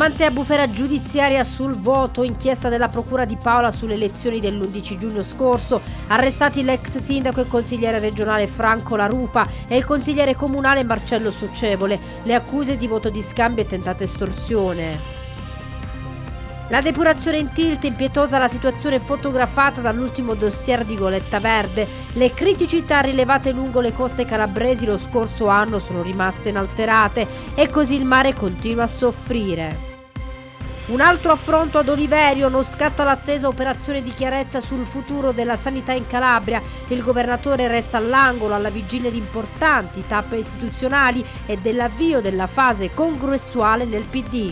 Amante a bufera giudiziaria sul voto, inchiesta della Procura di Paola sulle elezioni dell'11 giugno scorso, arrestati l'ex sindaco e consigliere regionale Franco Larupa e il consigliere comunale Marcello Socevole, le accuse di voto di scambio e tentata estorsione. La depurazione in tilt impietosa la situazione fotografata dall'ultimo dossier di Goletta Verde. Le criticità rilevate lungo le coste calabresi lo scorso anno sono rimaste inalterate e così il mare continua a soffrire. Un altro affronto ad Oliverio non scatta l'attesa operazione di chiarezza sul futuro della sanità in Calabria. Il governatore resta all'angolo alla vigilia di importanti tappe istituzionali e dell'avvio della fase congressuale nel PD.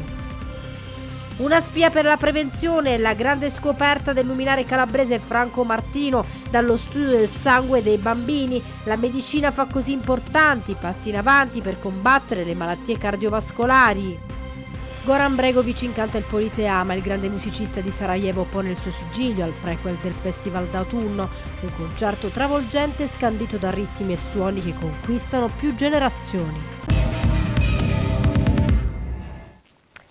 Una spia per la prevenzione, la grande scoperta del luminare calabrese Franco Martino dallo studio del sangue dei bambini. La medicina fa così importanti passi in avanti per combattere le malattie cardiovascolari. Goran Bregovic incanta il Politeama, il grande musicista di Sarajevo pone il suo sigillo al prequel del Festival d'autunno, un concerto travolgente scandito da ritmi e suoni che conquistano più generazioni.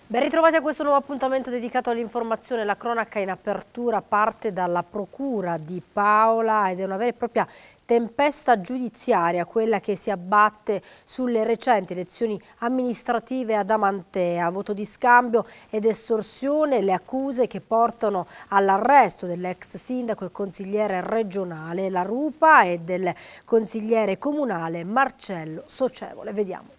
Ben ritrovati a questo nuovo appuntamento dedicato all'informazione. La cronaca in apertura parte dalla procura di Paola ed è una vera e propria tempesta giudiziaria quella che si abbatte sulle recenti elezioni amministrative ad Amantea, voto di scambio ed estorsione, le accuse che portano all'arresto dell'ex sindaco e consigliere regionale La Rupa e del consigliere comunale Marcello Socievole. Vediamo.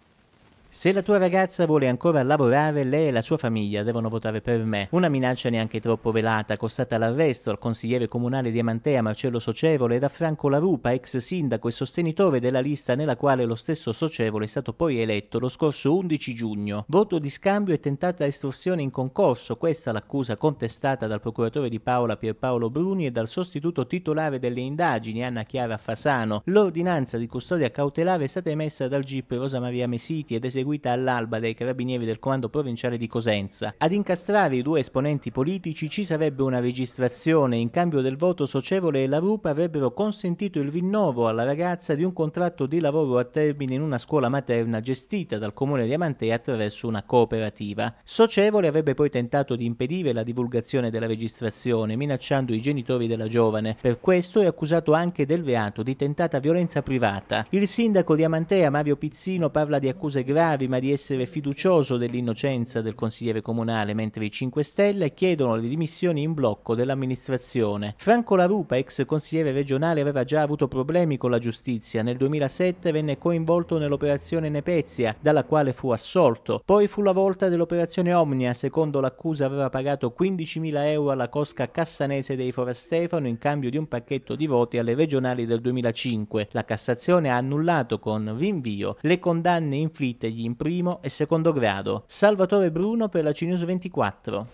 Se la tua ragazza vuole ancora lavorare, lei e la sua famiglia devono votare per me. Una minaccia neanche troppo velata, costata l'arresto al consigliere comunale di Amantea Marcello Socevole ed a Franco Larupa, ex sindaco e sostenitore della lista nella quale lo stesso Socevole è stato poi eletto lo scorso 11 giugno. Voto di scambio e tentata estorsione in concorso, questa l'accusa contestata dal procuratore di Paola Pierpaolo Bruni e dal sostituto titolare delle indagini Anna Chiara Fasano. L'ordinanza di custodia cautelare è stata emessa dal GIP Rosa Maria Mesiti ed eseguita eseguita all'alba dai carabinieri del comando provinciale di Cosenza. Ad incastrare i due esponenti politici ci sarebbe una registrazione. In cambio del voto Socevole e La Rupa avrebbero consentito il rinnovo alla ragazza di un contratto di lavoro a termine in una scuola materna gestita dal comune di Amantea attraverso una cooperativa. Socevole avrebbe poi tentato di impedire la divulgazione della registrazione, minacciando i genitori della giovane. Per questo è accusato anche del reato di tentata violenza privata. Il sindaco di Amantea, Mario Pizzino, parla di accuse gravi gravi, ma di essere fiducioso dell'innocenza del consigliere comunale, mentre i 5 Stelle chiedono le dimissioni in blocco dell'amministrazione. Franco Larupa, ex consigliere regionale, aveva già avuto problemi con la giustizia. Nel 2007 venne coinvolto nell'operazione Nepezia, dalla quale fu assolto. Poi fu la volta dell'operazione Omnia, secondo l'accusa aveva pagato 15.000 euro alla cosca cassanese dei Forastefano in cambio di un pacchetto di voti alle regionali del 2005. La Cassazione ha annullato con rinvio le condanne inflitte consigli in primo e secondo grado. Salvatore Bruno per la CNews 24.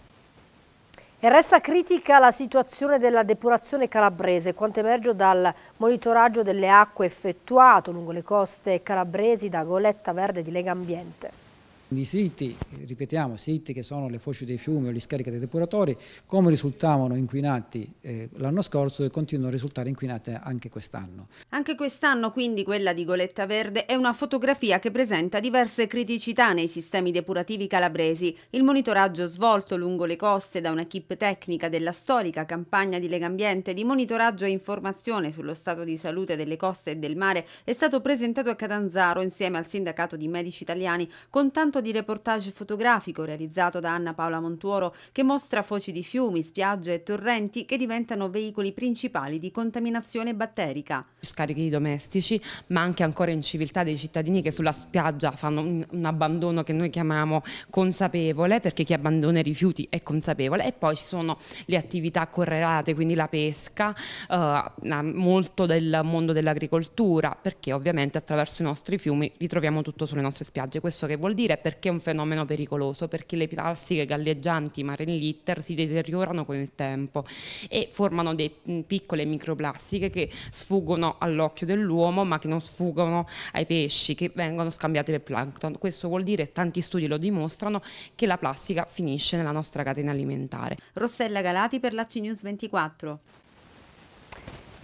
E resta critica la situazione della depurazione calabrese, quanto emerge dal monitoraggio delle acque effettuato lungo le coste calabresi da Goletta Verde di Lega Ambiente. I siti, ripetiamo, siti che sono le foci dei fiumi o gli scarichi dei depuratori, come risultavano inquinati eh, l'anno scorso e continuano a risultare inquinati anche quest'anno. Anche quest'anno quindi quella di Goletta Verde è una fotografia che presenta diverse criticità nei sistemi depurativi calabresi. Il monitoraggio svolto lungo le coste da un'equipe tecnica della storica campagna di Legambiente di monitoraggio e informazione sullo stato di salute delle coste e del mare è stato presentato a Catanzaro insieme al sindacato di medici italiani con tanto di reportage fotografico realizzato da Anna Paola Montuoro che mostra foci di fiumi, spiagge e torrenti che diventano veicoli principali di contaminazione batterica. Scarichi domestici, ma anche ancora inciviltà dei cittadini che sulla spiaggia fanno un, un abbandono che noi chiamiamo consapevole, perché chi abbandona i rifiuti è consapevole, e poi ci sono le attività correlate, quindi la pesca, eh, molto del mondo dell'agricoltura, perché ovviamente attraverso i nostri fiumi ritroviamo tutto sulle nostre spiagge. Questo che vuol dire perché è un fenomeno pericoloso, perché le plastiche galleggianti marine litter si deteriorano con il tempo e formano dei piccole microplastiche che sfuggono all'occhio dell'uomo ma che non sfuggono ai pesci, che vengono scambiate per plankton. Questo vuol dire, tanti studi lo dimostrano, che la plastica finisce nella nostra catena alimentare. Rossella Galati per la CNews 24.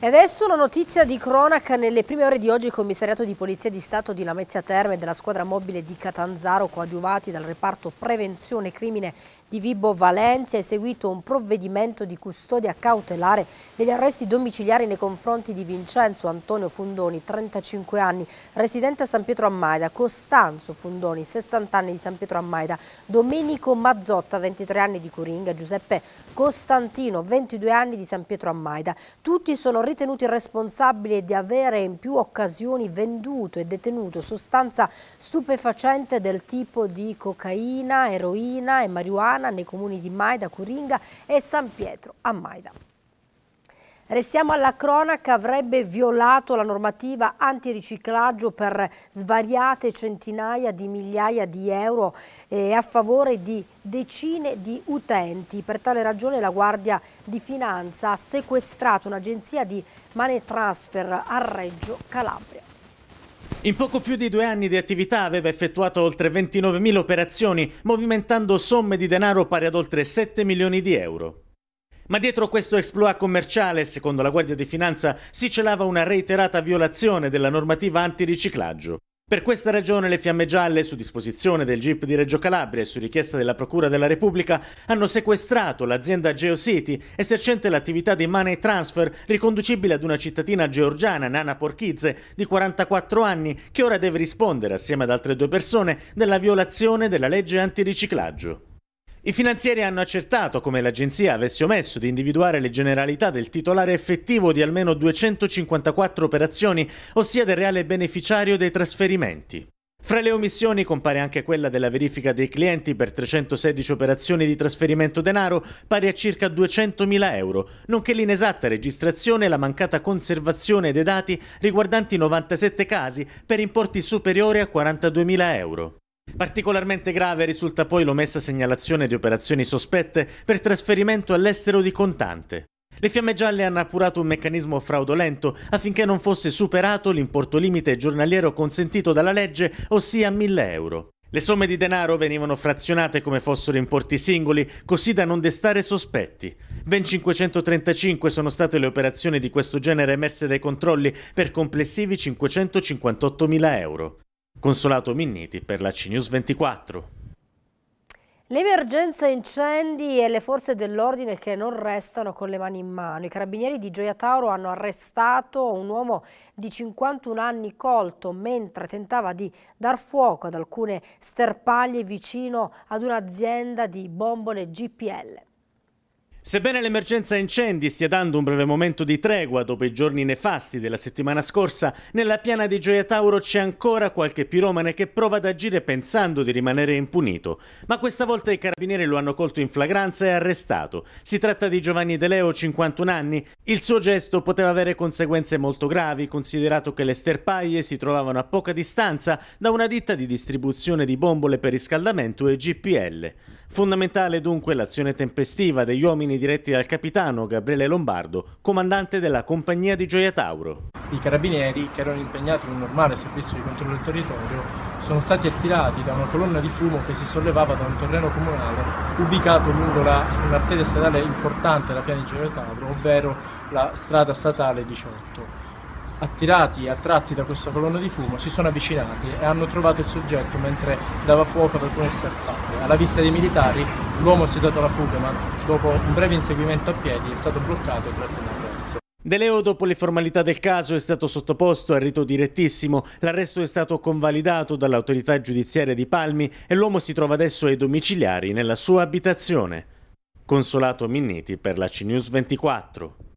E adesso la notizia di cronaca. Nelle prime ore di oggi il commissariato di Polizia di Stato di Lamezia Terme e della squadra mobile di Catanzaro, coadiuvati dal reparto prevenzione crimine di Vibo Valencia è seguito un provvedimento di custodia cautelare degli arresti domiciliari nei confronti di Vincenzo Antonio Fundoni, 35 anni, residente a San Pietro a Maida, Costanzo Fundoni, 60 anni di San Pietro a Maida, Domenico Mazzotta, 23 anni di Coringa, Giuseppe Costantino, 22 anni di San Pietro a Maida. Tutti sono ritenuti responsabili di avere in più occasioni venduto e detenuto sostanza stupefacente del tipo di cocaina, eroina e marijuana Toscana nei comuni di Maida, Curinga e San Pietro a Maida. Restiamo alla cronaca, avrebbe violato la normativa antiriciclaggio per svariate centinaia di migliaia di euro eh, a favore di decine di utenti. Per tale ragione la Guardia di Finanza ha sequestrato un'agenzia di money transfer a Reggio Calabria. In poco più di due anni di attività aveva effettuato oltre 29.000 operazioni, movimentando somme di denaro pari ad oltre 7 milioni di euro. Ma dietro questo exploit commerciale, secondo la Guardia di Finanza, si celava una reiterata violazione della normativa antiriciclaggio. Per questa ragione le fiamme gialle, su disposizione del GIP di Reggio Calabria e su richiesta della Procura della Repubblica, hanno sequestrato l'azienda GeoCity, esercente l'attività di money transfer riconducibile ad una cittadina georgiana, Nana Porchize, di 44 anni, che ora deve rispondere, assieme ad altre due persone, della violazione della legge antiriciclaggio. I finanzieri hanno accertato come l'agenzia avesse omesso di individuare le generalità del titolare effettivo di almeno 254 operazioni, ossia del reale beneficiario dei trasferimenti. Fra le omissioni compare anche quella della verifica dei clienti per 316 operazioni di trasferimento denaro pari a circa 200.000 euro, nonché l'inesatta registrazione e la mancata conservazione dei dati riguardanti 97 casi per importi superiori a 42.000 euro. Particolarmente grave risulta poi l'omessa segnalazione di operazioni sospette per trasferimento all'estero di contante. Le fiamme gialle hanno appurato un meccanismo fraudolento affinché non fosse superato l'importo limite giornaliero consentito dalla legge, ossia 1000 euro. Le somme di denaro venivano frazionate come fossero importi singoli, così da non destare sospetti. Ben 535 sono state le operazioni di questo genere emerse dai controlli per complessivi 558.000 euro. Consolato Minniti per la CNews 24. L'emergenza incendi e le forze dell'ordine che non restano con le mani in mano. I carabinieri di Gioia Tauro hanno arrestato un uomo di 51 anni colto mentre tentava di dar fuoco ad alcune sterpaglie vicino ad un'azienda di bombole GPL. Sebbene l'emergenza incendi stia dando un breve momento di tregua dopo i giorni nefasti della settimana scorsa, nella piana di Gioia Tauro c'è ancora qualche piromane che prova ad agire pensando di rimanere impunito. Ma questa volta i carabinieri lo hanno colto in flagranza e arrestato. Si tratta di Giovanni De Leo, 51 anni. Il suo gesto poteva avere conseguenze molto gravi, considerato che le sterpaie si trovavano a poca distanza da una ditta di distribuzione di bombole per riscaldamento e GPL. Fondamentale dunque l'azione tempestiva degli uomini ordini diretti dal capitano Gabriele Lombardo, comandante della compagnia di Gioia Tauro. I carabinieri, che erano impegnati in un normale servizio di controllo del territorio, sono stati attirati da una colonna di fumo che si sollevava da un terreno comunale ubicato lungo un'arteria stradale importante della piana di Gioia Tauro, ovvero la strada statale 18 attirati e attratti da questa colonna di fumo, si sono avvicinati e hanno trovato il soggetto mentre dava fuoco ad alcune scarpate. Alla vista dei militari, l'uomo si è dato la fuga, ma dopo un breve inseguimento a piedi è stato bloccato e tratto in arresto. De Leo, dopo le formalità del caso, è stato sottoposto a rito direttissimo. L'arresto è stato convalidato dall'autorità giudiziaria di Palmi e l'uomo si trova adesso ai domiciliari nella sua abitazione. Consolato Minniti per la CNews 24.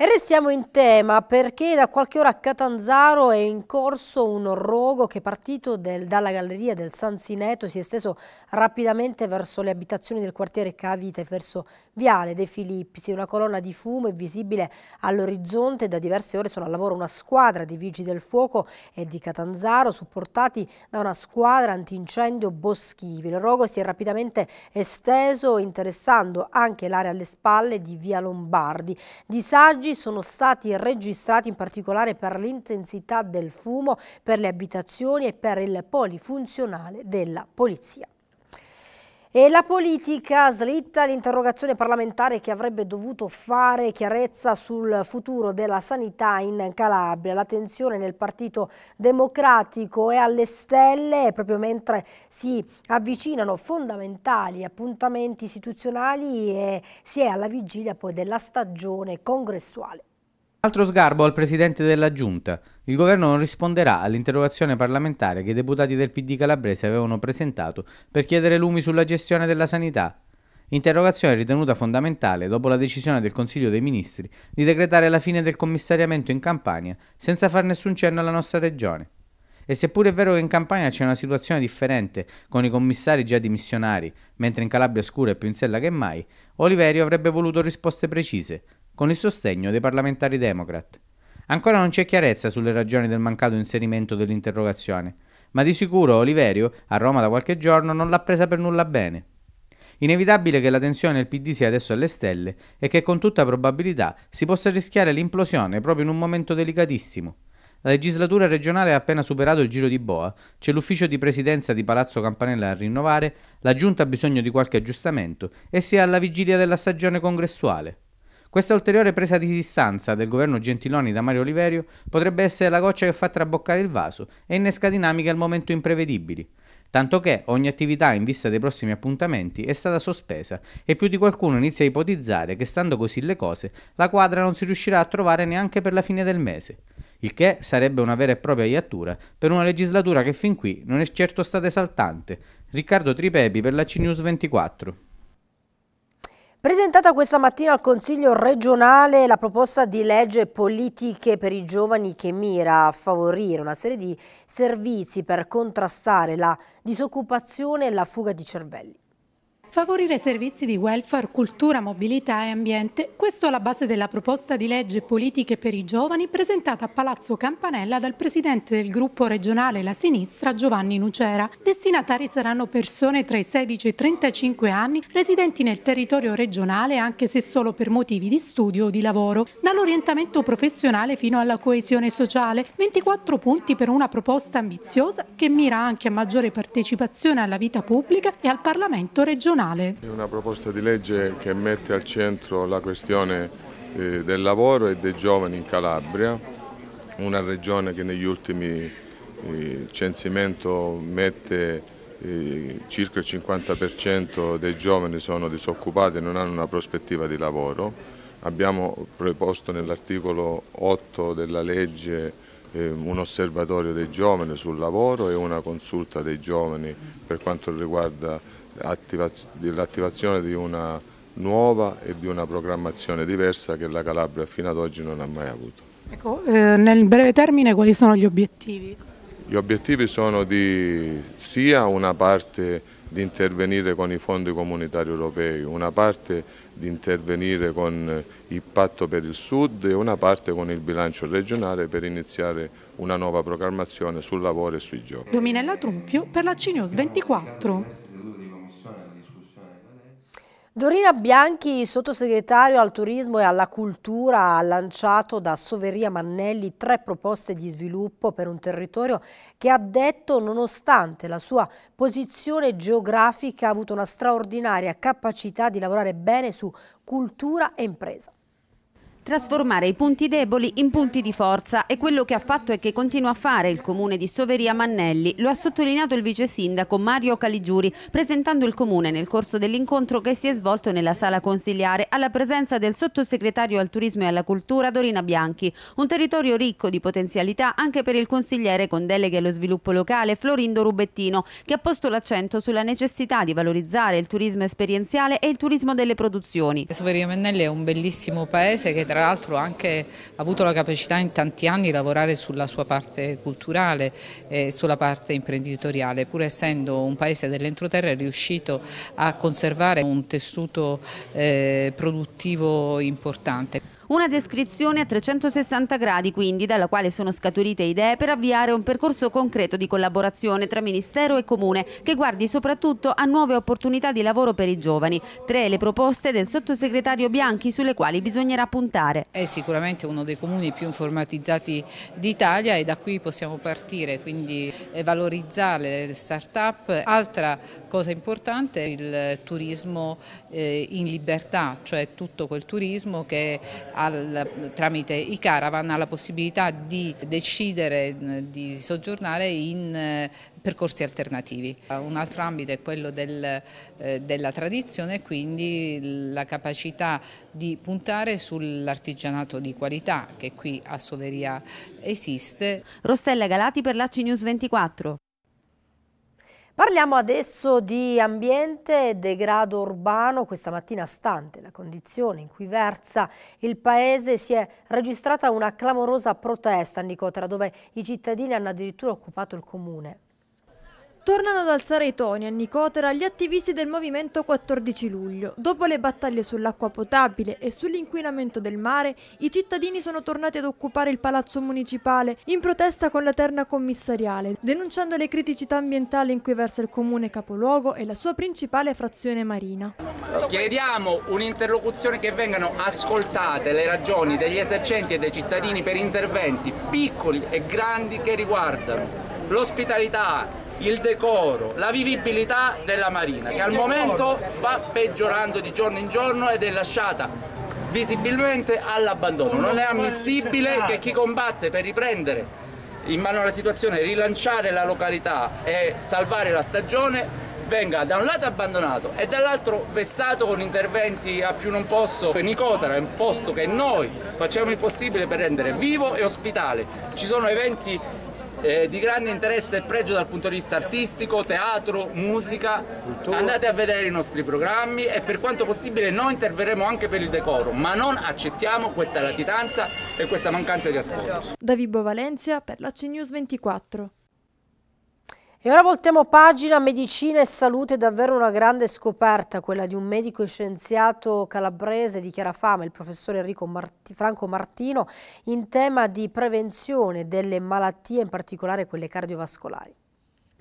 E restiamo in tema perché da qualche ora a Catanzaro è in corso un rogo che partito del, dalla galleria del San Sineto si è esteso rapidamente verso le abitazioni del quartiere Cavite, verso Viale De Filippi, una colonna di fumo è visibile all'orizzonte. Da diverse ore sono al lavoro una squadra di vigili del fuoco e di Catanzaro, supportati da una squadra antincendio boschivi. Il rogo si è rapidamente esteso, interessando anche l'area alle spalle di Via Lombardi. Disagi sono stati registrati in particolare per l'intensità del fumo, per le abitazioni e per il polifunzionale della polizia. E la politica slitta l'interrogazione parlamentare che avrebbe dovuto fare chiarezza sul futuro della sanità in Calabria. La tensione nel Partito Democratico è alle stelle proprio mentre si avvicinano fondamentali appuntamenti istituzionali e si è alla vigilia poi della stagione congressuale. Altro sgarbo al presidente della Giunta. Il governo non risponderà all'interrogazione parlamentare che i deputati del PD calabrese avevano presentato per chiedere lumi sulla gestione della sanità. Interrogazione ritenuta fondamentale dopo la decisione del Consiglio dei Ministri di decretare la fine del commissariamento in Campania senza far nessun cenno alla nostra regione. E seppure è vero che in Campania c'è una situazione differente, con i commissari già dimissionari, mentre in Calabria scura è più in sella che mai, Oliverio avrebbe voluto risposte precise, con il sostegno dei parlamentari democrat. Ancora non c'è chiarezza sulle ragioni del mancato inserimento dell'interrogazione, ma di sicuro Oliverio, a Roma da qualche giorno, non l'ha presa per nulla bene. Inevitabile che la tensione del PD sia adesso alle stelle e che con tutta probabilità si possa rischiare l'implosione proprio in un momento delicatissimo. La legislatura regionale ha appena superato il giro di boa, c'è l'ufficio di presidenza di Palazzo Campanella a rinnovare, la giunta ha bisogno di qualche aggiustamento e si è alla vigilia della stagione congressuale. Questa ulteriore presa di distanza del governo Gentiloni da Mario Oliverio potrebbe essere la goccia che fa traboccare il vaso e innesca dinamiche al momento imprevedibili. Tanto che ogni attività in vista dei prossimi appuntamenti è stata sospesa e più di qualcuno inizia a ipotizzare che stando così le cose la quadra non si riuscirà a trovare neanche per la fine del mese. Il che sarebbe una vera e propria iattura per una legislatura che fin qui non è certo stata esaltante. Riccardo Tripepi per la CNews 24. Presentata questa mattina al Consiglio regionale la proposta di legge politiche per i giovani che mira a favorire una serie di servizi per contrastare la disoccupazione e la fuga di cervelli. Favorire servizi di welfare, cultura, mobilità e ambiente, questo alla base della proposta di legge politiche per i giovani presentata a Palazzo Campanella dal presidente del gruppo regionale La Sinistra Giovanni Nucera. Destinatari saranno persone tra i 16 e i 35 anni residenti nel territorio regionale anche se solo per motivi di studio o di lavoro. Dall'orientamento professionale fino alla coesione sociale, 24 punti per una proposta ambiziosa che mira anche a maggiore partecipazione alla vita pubblica e al Parlamento regionale comunale. È una proposta di legge che mette al centro la questione eh, del lavoro e dei giovani in Calabria, una regione che negli ultimi eh, censimento mette eh, circa il 50% dei giovani sono disoccupati e non hanno una prospettiva di lavoro. Abbiamo proposto nell'articolo 8 della legge eh, un osservatorio dei giovani sul lavoro e una consulta dei giovani per quanto riguarda l'attivazione di una nuova e di una programmazione diversa che la Calabria fino ad oggi non ha mai avuto. Ecco, eh, nel breve termine quali sono gli obiettivi? Gli obiettivi sono di sia una parte di intervenire con i fondi comunitari europei, una parte di intervenire con il patto per il sud e una parte con il bilancio regionale per iniziare una nuova programmazione sul lavoro e sui giochi. Dominella Trunfio per la CNews 24. Dorina Bianchi, sottosegretario al turismo e alla cultura, ha lanciato da Soveria Mannelli tre proposte di sviluppo per un territorio che ha detto, nonostante la sua posizione geografica, ha avuto una straordinaria capacità di lavorare bene su cultura e impresa trasformare i punti deboli in punti di forza e quello che ha fatto e che continua a fare il comune di Soveria Mannelli, lo ha sottolineato il vice sindaco Mario Caligiuri presentando il comune nel corso dell'incontro che si è svolto nella sala consiliare alla presenza del sottosegretario al turismo e alla cultura Dorina Bianchi, un territorio ricco di potenzialità anche per il consigliere con deleghe allo sviluppo locale Florindo Rubettino che ha posto l'accento sulla necessità di valorizzare il turismo esperienziale e il turismo delle produzioni. Soveria Mannelli è un bellissimo paese che tra tra l'altro anche avuto la capacità in tanti anni di lavorare sulla sua parte culturale e sulla parte imprenditoriale, pur essendo un paese dell'entroterra è riuscito a conservare un tessuto eh, produttivo importante. Una descrizione a 360 gradi, quindi, dalla quale sono scaturite idee per avviare un percorso concreto di collaborazione tra Ministero e Comune, che guardi soprattutto a nuove opportunità di lavoro per i giovani. Tre le proposte del sottosegretario Bianchi sulle quali bisognerà puntare. È sicuramente uno dei comuni più informatizzati d'Italia e da qui possiamo partire, quindi valorizzare le start-up. Altra cosa importante è il turismo eh, in libertà, cioè tutto quel turismo che al, tramite i caravan ha la possibilità di decidere mm, di soggiornare in eh, percorsi alternativi. Un altro ambito è quello del, eh, della tradizione, quindi la capacità di puntare sull'artigianato di qualità che qui a Soveria esiste. Rossella Galati per la 24. Parliamo adesso di ambiente e degrado urbano. Questa mattina, stante la condizione in cui versa il paese, si è registrata una clamorosa protesta a Nicotera, dove i cittadini hanno addirittura occupato il comune. Tornano ad alzare i toni a Nicotera gli attivisti del movimento 14 luglio. Dopo le battaglie sull'acqua potabile e sull'inquinamento del mare, i cittadini sono tornati ad occupare il palazzo municipale in protesta con la terna commissariale, denunciando le criticità ambientali in cui versa il comune capoluogo e la sua principale frazione marina. Chiediamo un'interlocuzione che vengano ascoltate le ragioni degli esercenti e dei cittadini per interventi piccoli e grandi che riguardano l'ospitalità il decoro, la vivibilità della Marina che al momento va peggiorando di giorno in giorno ed è lasciata visibilmente all'abbandono. Non è ammissibile che chi combatte per riprendere in mano la situazione, rilanciare la località e salvare la stagione venga da un lato abbandonato e dall'altro vessato con interventi a più non posso. Nicotera è un posto che noi facciamo il possibile per rendere vivo e ospitale. Ci sono eventi eh, di grande interesse e pregio dal punto di vista artistico, teatro, musica. Andate a vedere i nostri programmi e per quanto possibile noi interverremo anche per il decoro, ma non accettiamo questa latitanza e questa mancanza di ascolto. Da Valencia per la CNews 24. E ora voltiamo pagina, medicina e salute, davvero una grande scoperta quella di un medico scienziato calabrese di chiara fama, il professore Enrico Marti, Franco Martino, in tema di prevenzione delle malattie, in particolare quelle cardiovascolari.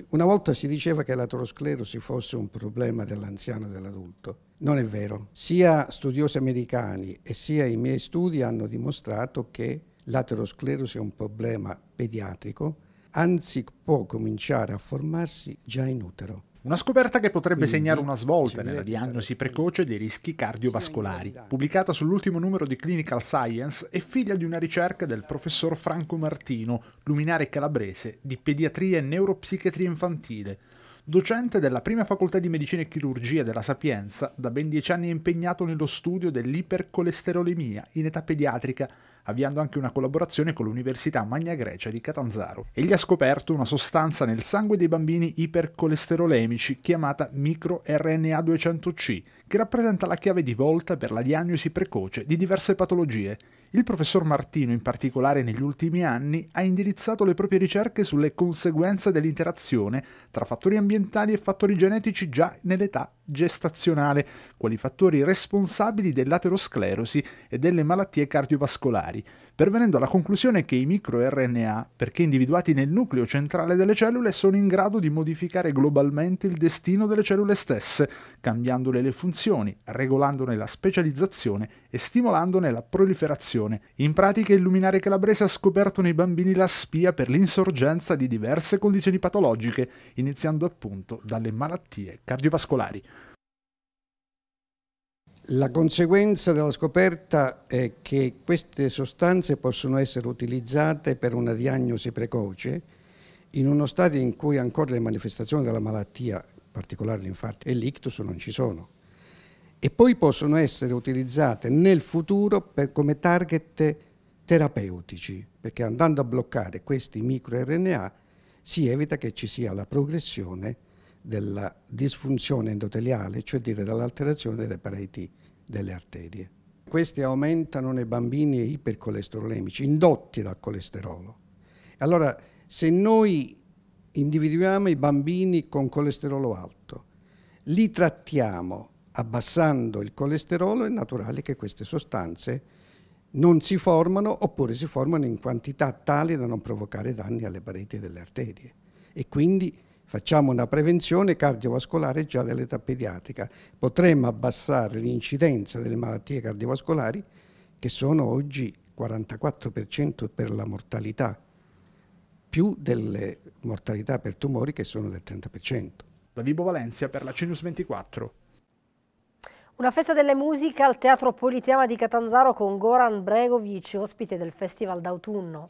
Una volta si diceva che l'aterosclerosi fosse un problema dell'anziano e dell'adulto. Non è vero. Sia studiosi americani e sia i miei studi hanno dimostrato che l'aterosclerosi è un problema pediatrico anzi può cominciare a formarsi già in utero. Una scoperta che potrebbe Quindi, segnare una svolta nella diagnosi precoce dei rischi cardiovascolari, pubblicata sull'ultimo numero di Clinical Science è figlia di una ricerca del professor Franco Martino, luminare calabrese di pediatria e neuropsichiatria infantile. Docente della prima facoltà di medicina e chirurgia della Sapienza, da ben dieci anni è impegnato nello studio dell'ipercolesterolemia in età pediatrica avviando anche una collaborazione con l'Università Magna Grecia di Catanzaro. Egli ha scoperto una sostanza nel sangue dei bambini ipercolesterolemici chiamata microRNA200C, che rappresenta la chiave di volta per la diagnosi precoce di diverse patologie il professor Martino, in particolare negli ultimi anni, ha indirizzato le proprie ricerche sulle conseguenze dell'interazione tra fattori ambientali e fattori genetici già nell'età gestazionale, quali fattori responsabili dell'aterosclerosi e delle malattie cardiovascolari pervenendo alla conclusione che i microRNA, perché individuati nel nucleo centrale delle cellule, sono in grado di modificare globalmente il destino delle cellule stesse, cambiandole le funzioni, regolandone la specializzazione e stimolandone la proliferazione. In pratica il luminare calabrese ha scoperto nei bambini la spia per l'insorgenza di diverse condizioni patologiche, iniziando appunto dalle malattie cardiovascolari. La conseguenza della scoperta è che queste sostanze possono essere utilizzate per una diagnosi precoce in uno stadio in cui ancora le manifestazioni della malattia, in particolare l'infarto e l'ictus, non ci sono. E poi possono essere utilizzate nel futuro per, come target terapeutici, perché andando a bloccare questi microRNA si evita che ci sia la progressione della disfunzione endoteliale, cioè dire dall'alterazione delle pareti delle arterie. Questi aumentano nei bambini ipercolesterolemici, indotti dal colesterolo. Allora, se noi individuiamo i bambini con colesterolo alto, li trattiamo abbassando il colesterolo, è naturale che queste sostanze non si formano oppure si formano in quantità tali da non provocare danni alle pareti delle arterie. E quindi facciamo una prevenzione cardiovascolare già dell'età pediatrica, potremmo abbassare l'incidenza delle malattie cardiovascolari che sono oggi 44% per la mortalità, più delle mortalità per tumori che sono del 30%. Da Vibo Valencia per la Cinus 24. Una festa delle musiche al Teatro Politeama di Catanzaro con Goran Bregovic, ospite del Festival d'autunno.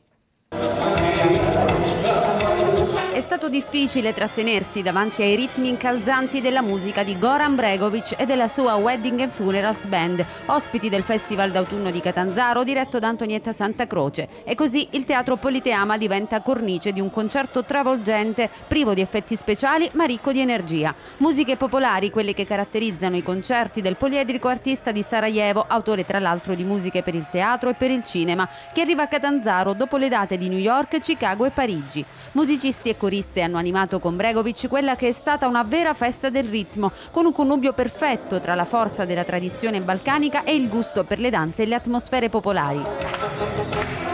È stato difficile trattenersi davanti ai ritmi incalzanti della musica di Goran Bregovic e della sua Wedding and Funerals Band, ospiti del Festival d'autunno di Catanzaro diretto da Antonietta Santa Croce. E così il Teatro Politeama diventa cornice di un concerto travolgente, privo di effetti speciali ma ricco di energia. Musiche popolari, quelle che caratterizzano i concerti del poliedrico artista di Sarajevo, autore tra l'altro di musiche per il teatro e per il cinema, che arriva a Catanzaro dopo le date di New York, Chicago e Parigi. Musicisti e coriste hanno animato con Bregovic quella che è stata una vera festa del ritmo, con un connubio perfetto tra la forza della tradizione balcanica e il gusto per le danze e le atmosfere popolari.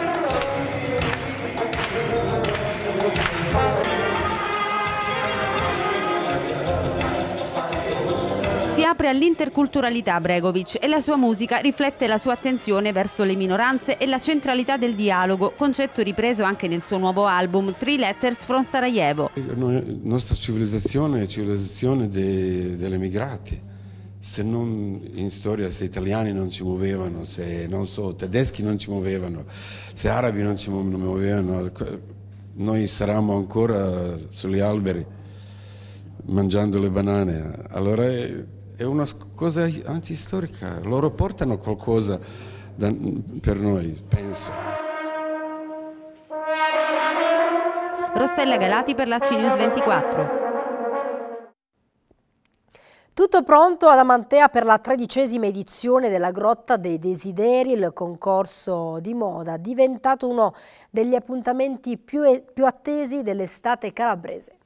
apre all'interculturalità Bregovic e la sua musica riflette la sua attenzione verso le minoranze e la centralità del dialogo, concetto ripreso anche nel suo nuovo album Three Letters from Sarajevo. La nostra civilizzazione è la civilizzazione degli emigrati. Se non in storia, se italiani non ci muovevano, se non so, tedeschi non ci muovevano, se arabi non ci muovevano, noi saremmo ancora sugli alberi mangiando le banane. Allora è una cosa antistorica, loro portano qualcosa da, per noi, penso. Rossella Galati per la CNews 24. Tutto pronto ad Amantea per la tredicesima edizione della Grotta dei Desideri, il concorso di moda, diventato uno degli appuntamenti più, più attesi dell'estate calabrese.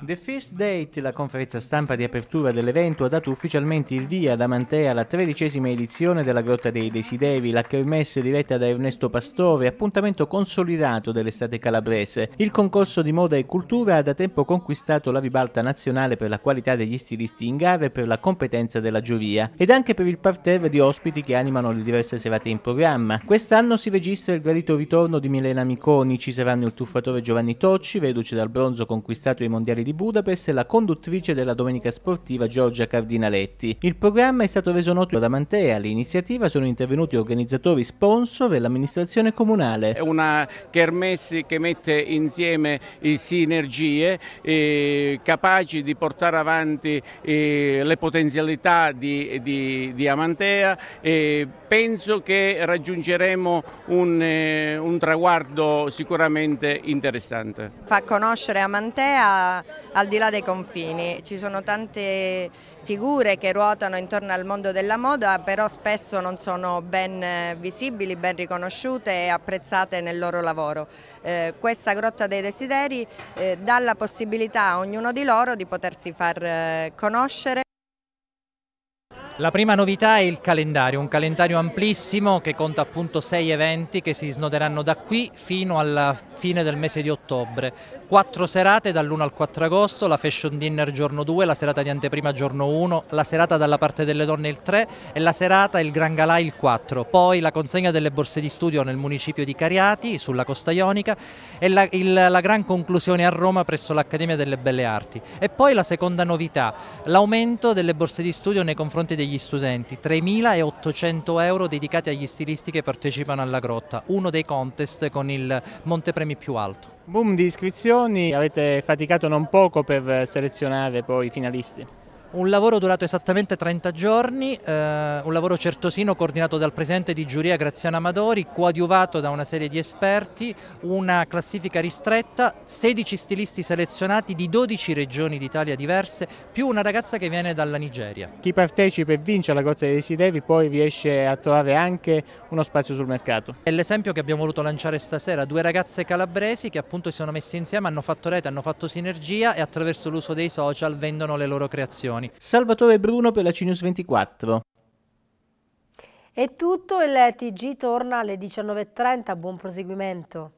The First Date, la conferenza stampa di apertura dell'evento, ha dato ufficialmente il via ad Amantea alla tredicesima edizione della Grotta dei Desideri, la kermesse diretta da Ernesto Pastore, appuntamento consolidato dell'estate calabrese. Il concorso di moda e cultura ha da tempo conquistato la ribalta nazionale per la qualità degli stilisti in gara e per la competenza della giuria, ed anche per il parterre di ospiti che animano le diverse serate in programma. Quest'anno si registra il gradito ritorno di Milena Miconi, ci saranno il tuffatore Giovanni Tocci, reduce dal bronzo conquistato ai mondiali di di Budapest e la conduttrice della domenica sportiva Giorgia Cardinaletti. Il programma è stato reso noto da Mantea. All'iniziativa sono intervenuti organizzatori, sponsor e l'amministrazione comunale. È una kermesse che mette insieme eh, sinergie eh, capaci di portare avanti eh, le potenzialità di, di, di Amantea. Eh, penso che raggiungeremo un, eh, un traguardo sicuramente interessante. Fa conoscere Amantea al di là dei confini. Ci sono tante figure che ruotano intorno al mondo della moda, però spesso non sono ben eh, visibili, ben riconosciute e apprezzate nel loro lavoro. Eh, questa Grotta dei Desideri eh, dà la possibilità a ognuno di loro di potersi far eh, conoscere. La prima novità è il calendario, un calendario amplissimo che conta appunto sei eventi che si snoderanno da qui fino alla fine del mese di ottobre. Quattro serate dall'1 al 4 agosto, la fashion dinner giorno 2, la serata di anteprima giorno 1, la serata dalla parte delle donne il 3 e la serata il Gran Galà il 4. Poi la consegna delle borse di studio nel municipio di Cariati, sulla costa ionica, e la, il, la gran conclusione a Roma presso l'Accademia delle Belle Arti. E poi la seconda novità, l'aumento delle borse di studio nei confronti degli degli studenti, 3.800 euro dedicati agli stilisti che partecipano alla grotta, uno dei contest con il montepremi più alto. Boom di iscrizioni, avete faticato non poco per selezionare poi i finalisti. Un lavoro durato esattamente 30 giorni, eh, un lavoro certosino coordinato dal presidente di giuria Graziano Amadori, coadiuvato da una serie di esperti, una classifica ristretta, 16 stilisti selezionati di 12 regioni d'Italia diverse, più una ragazza che viene dalla Nigeria. Chi partecipa e vince alla Corte dei Desideri poi riesce a trovare anche uno spazio sul mercato. È l'esempio che abbiamo voluto lanciare stasera, due ragazze calabresi che appunto si sono messe insieme, hanno fatto rete, hanno fatto sinergia e attraverso l'uso dei social vendono le loro creazioni trasmissioni. Salvatore Bruno per la Cinius 24. È tutto, il TG torna alle 19.30, buon proseguimento.